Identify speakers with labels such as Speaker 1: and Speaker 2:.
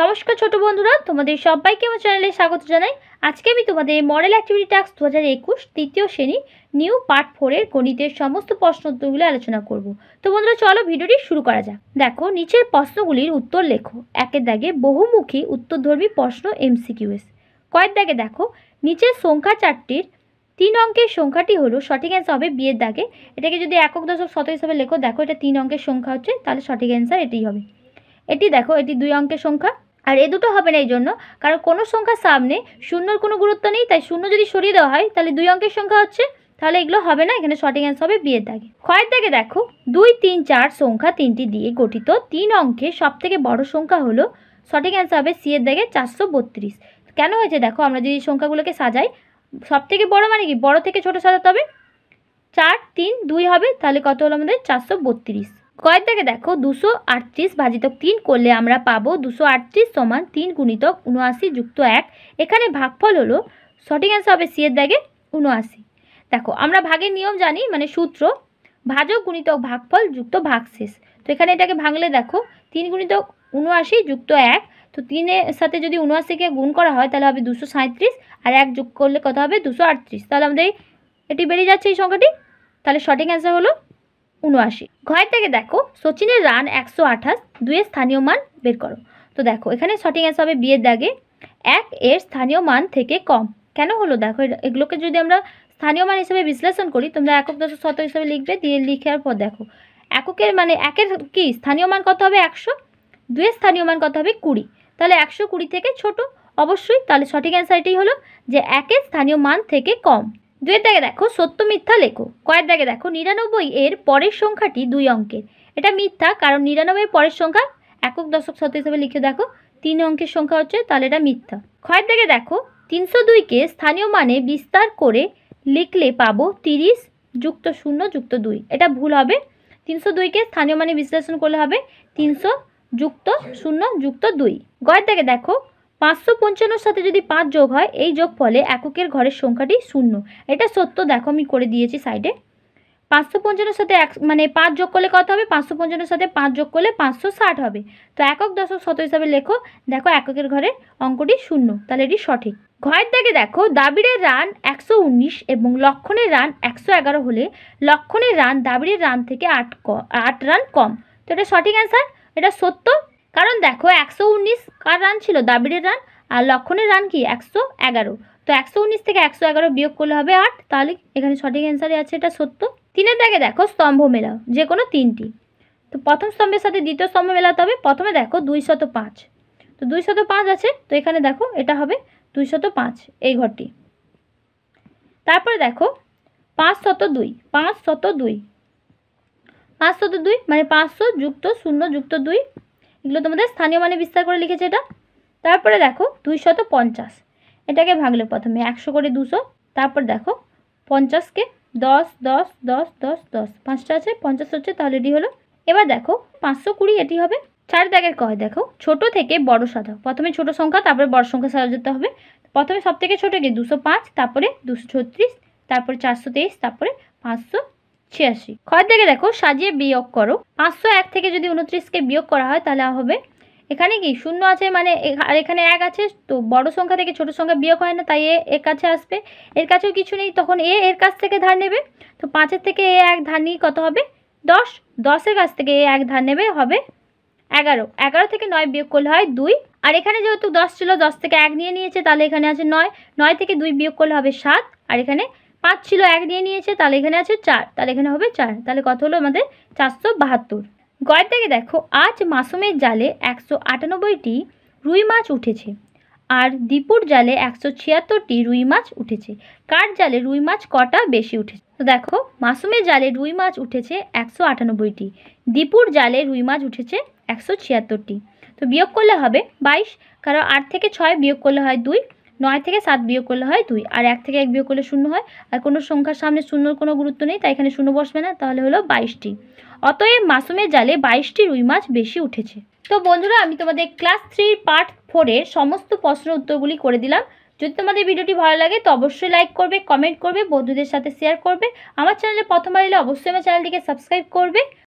Speaker 1: নমস্কার ছোট বন্ধুরা তোমাদের সবাইকে আমার চ্যানেলে স্বাগত জানাই আজকে আমি তোমাদের মডেল অ্যাক্টিভিটি টাস্ক দু হাজার একুশ তৃতীয় শ্রেণী নিউ পার্ট ফোরের গণিতের সমস্ত প্রশ্ন উত্তরগুলো আলোচনা করব তো বন্ধুরা চলো ভিডিওটি শুরু করা যাক দেখো নিচের প্রশ্নগুলির উত্তর লেখো একের দাগে বহুমুখী উত্তরধর্মী প্রশ্ন এমসিকিউএস কয়েক দাগে দেখো নিচের সংখ্যা চারটির তিন অঙ্কের সংখ্যাটি হলো সঠিক অ্যান্সার হবে বিয়ের দাগে এটাকে যদি একক দশক শত হিসাবে লেখো দেখো এটা তিন অঙ্কের সংখ্যা হচ্ছে তাহলে সঠিক অ্যান্সার এটাই হবে এটি দেখো এটি দুই অঙ্কের সংখ্যা আর এ দুটো হবে না এই জন্য কারণ কোনো সংখ্যার সামনে শূন্যর কোনো গুরুত্ব নেই তাই শূন্য যদি সরিয়ে দেওয়া হয় তাহলে দুই অঙ্কের সংখ্যা হচ্ছে তাহলে এগুলো হবে না এখানে সঠিক অ্যান্সার হবে বিয়ের দাগে খয়ের দাগে দেখো দুই তিন চার সংখ্যা তিনটি দিয়ে গঠিত তিন অঙ্কের থেকে বড় সংখ্যা হলো সঠিক অ্যান্সার হবে সি এর দাগে চারশো বত্রিশ কেন হয়েছে দেখো আমরা যদি সংখ্যাগুলোকে সাজাই সব থেকে বড় মানে কি বড় থেকে ছোট সাজাতে হবে চার তিন দুই হবে তাহলে কত হলো আমাদের চারশো বত্রিশ কয়েক থেকে দেখো দুশো আটত্রিশ ভাজিতক তিন করলে আমরা পাবো দুশো আটত্রিশ সমান তিন গুণিতক উনআশি যুক্ত এক এখানে ভাগফল হলো সঠিক অ্যান্সার হবে সিয়ের দ্যাগে দাগে উনআশি দেখো আমরা ভাগের নিয়ম জানি মানে সূত্র ভাজক গুণিতক ভাগফল যুক্ত ভাগশেষ তো এখানে এটাকে ভাঙলে দেখো তিন গুণিতক উনআশি যুক্ত এক তো তিনের সাথে যদি উনআশিকে গুণ করা হয় তাহলে হবে দুশো সাঁত্রিশ আর এক যুক্ত করলে কত হবে দুশো আটত্রিশ তাহলে আমাদের এটি বেড়ে যাচ্ছে এই সংখ্যাটি তাহলে সঠিক অ্যান্সার হলো উনআশি ঘর থেকে দেখো সচিনের রান একশো আঠাশ দুয়ের স্থানীয় মান বের করো তো দেখো এখানে সঠিক অ্যান্সার হবে বিয়ের দাগে এক এর স্থানীয় মান থেকে কম কেন হলো দেখো এগুলোকে যদি আমরা স্থানীয় মান হিসেবে বিশ্লেষণ করি তোমরা একক দশ শত হিসেবে লিখবে দিয়ে লিখার পর দেখো এককের মানে একের কি স্থানীয় মান কত হবে একশো দুয়ের স্থানীয় মান কত হবে কুড়ি তাহলে একশো কুড়ি থেকে ছোট অবশ্যই তাহলে সঠিক অ্যান্সারটি হলো যে একের স্থানীয় মান থেকে কম দুয়ের দাগে দেখো সত্য মিথ্যা লেখো কয়ের দাগে দেখো নিরানব্বই এর পরের সংখ্যাটি দুই অঙ্কের এটা মিথ্যা কারণ নিরানব্বইয়ের পরের সংখ্যা একক দশক শত হিসাবে লিখে দেখো তিন অঙ্কের সংখ্যা হচ্ছে তাহলে এটা মিথ্যা ক্ষয়ের দাগে দেখো তিনশো দুইকে স্থানীয় মানে বিস্তার করে লিখলে পাবো তিরিশ যুক্ত শূন্য যুক্ত দুই এটা ভুল হবে তিনশো দুইকে স্থানীয় মানে বিশ্লেষণ করলে হবে তিনশো যুক্ত শূন্য যুক্ত দুই গয়ের দাগে দেখো পাঁচশো পঞ্চান্নর সাথে যদি পাঁচ যোগ হয় এই যোগ ফলে এককের ঘরের সংখ্যাটি শূন্য এটা সত্য দেখো আমি করে দিয়েছি সাইডে পাঁচশো পঞ্চান্নর সাথে এক মানে পাঁচ যোগ করলে কত হবে পাঁচশো পঞ্চান্নর সাথে পাঁচ যোগ করলে পাঁচশো ষাট হবে তো একক দশক শত হিসাবে লেখো দেখো এককের ঘরের অঙ্কটি শূন্য তাহলে এটি সঠিক ঘরের দাগে দেখো দাবিড়ের রান একশো উনিশ এবং লক্ষণের রান একশো এগারো হলে লক্ষণের রান দাবিড়ের রান থেকে আট ক আট রান কম তো এটা সঠিক অ্যান্সার এটা সত্য কারণ দেখো একশো উনিশ কার রান ছিল দাবিড়ের রান আর লক্ষণের রান কি একশো এগারো তো একশো উনিশ থেকে একশো এগারো বিয়োগ করলে হবে আট তাহলে এখানে সঠিক অ্যান্সারই আছে এটা সত্য তিনের দাগে দেখো স্তম্ভ মেলাও যে কোনো তিনটি তো প্রথম স্তম্ভের সাথে দ্বিতীয় স্তম্ভ মেলাতে হবে প্রথমে দেখো দুই শত পাঁচ তো দুই শত পাঁচ আছে তো এখানে দেখো এটা হবে দুই শত পাঁচ এই ঘরটি তারপরে দেখো পাঁচ শত দুই পাঁচ শত দুই পাঁচ শত দুই মানে পাঁচশো যুক্ত শূন্য যুক্ত দুই এগুলো তোমাদের স্থানীয় মানে বিস্তার করে লিখেছে এটা তারপরে দেখো দুই শত পঞ্চাশ এটাকে ভাগলে প্রথমে একশো করে দুশো তারপর দেখো পঞ্চাশকে দশ দশ দশ দশ দশ পাঁচটা আছে পঞ্চাশ হচ্ছে তাহলে এটি হলো এবার দেখো পাঁচশো কুড়ি এটি হবে চার দাগের কয় দেখো ছোট থেকে বড় সাধক প্রথমে ছোট সংখ্যা তারপরে বড় সংখ্যা সাজাতে হবে প্রথমে সব থেকে ছোটো গিয়ে দুশো পাঁচ তারপরে দুশো ছত্রিশ তারপরে চারশো তেইশ তারপরে পাঁচশো ছিয়াশি খয়ের থেকে দেখো সাজিয়ে বিয়োগ করো পাঁচশো এক থেকে যদি উনত্রিশকে বিয়োগ করা হয় তাহলে হবে এখানে কি শূন্য আছে মানে আর এখানে এক আছে তো বড় সংখ্যা থেকে ছোট সংখ্যা বিয়োগ হয় না তাই এ এর কাছে আসবে এর কাছেও কিছু নেই তখন এ এর কাছ থেকে ধার নেবে তো পাঁচের থেকে এ এক ধার নিয়ে কত হবে দশ দশের কাছ থেকে এ এক ধার নেবে হবে এগারো এগারো থেকে নয় বিয়োগ করলে হয় দুই আর এখানে যেহেতু দশ ছিল দশ থেকে এক নিয়ে নিয়েছে তাহলে এখানে আছে নয় নয় থেকে দুই বিয়োগ করলে হবে সাত আর এখানে পাঁচ ছিল এক দিয়ে নিয়েছে তাহলে এখানে আছে চার তাহলে এখানে হবে চার তাহলে কত হলো আমাদের চারশো বাহাত্তর গয়ের থেকে দেখো আজ মাসুমের জালে একশো আটানব্বইটি রুই মাছ উঠেছে আর দীপুর জালে একশো ছিয়াত্তরটি রুই মাছ উঠেছে কার জালে রুই মাছ কটা বেশি উঠেছে তো দেখো মাসুমের জালে রুই মাছ উঠেছে একশো আটানব্বইটি দীপুর জালে রুই মাছ উঠেছে একশো ছিয়াত্তরটি তো বিয়োগ করলে হবে বাইশ কারণ আট থেকে ছয় বিয়োগ করলে হয় দুই নয় থেকে সাত বিয়োগ করলে হয় দুই আর এক থেকে এক বিয়োগ করলে শূন্য হয় আর কোনো সংখ্যার সামনে শূন্যর কোনো গুরুত্ব নেই তাই এখানে শূন্য বসবে না তাহলে হলো বাইশটি অতএব মাসুমের জালে বাইশটি রুই মাছ বেশি উঠেছে তো বন্ধুরা আমি তোমাদের ক্লাস থ্রির পার্ট ফোরের সমস্ত প্রশ্নের উত্তরগুলি করে দিলাম যদি তোমাদের ভিডিওটি ভালো লাগে তো অবশ্যই লাইক করবে কমেন্ট করবে বন্ধুদের সাথে শেয়ার করবে আমার চ্যানেলে প্রথমবার এলে অবশ্যই আমার চ্যানেলটিকে সাবস্ক্রাইব করবে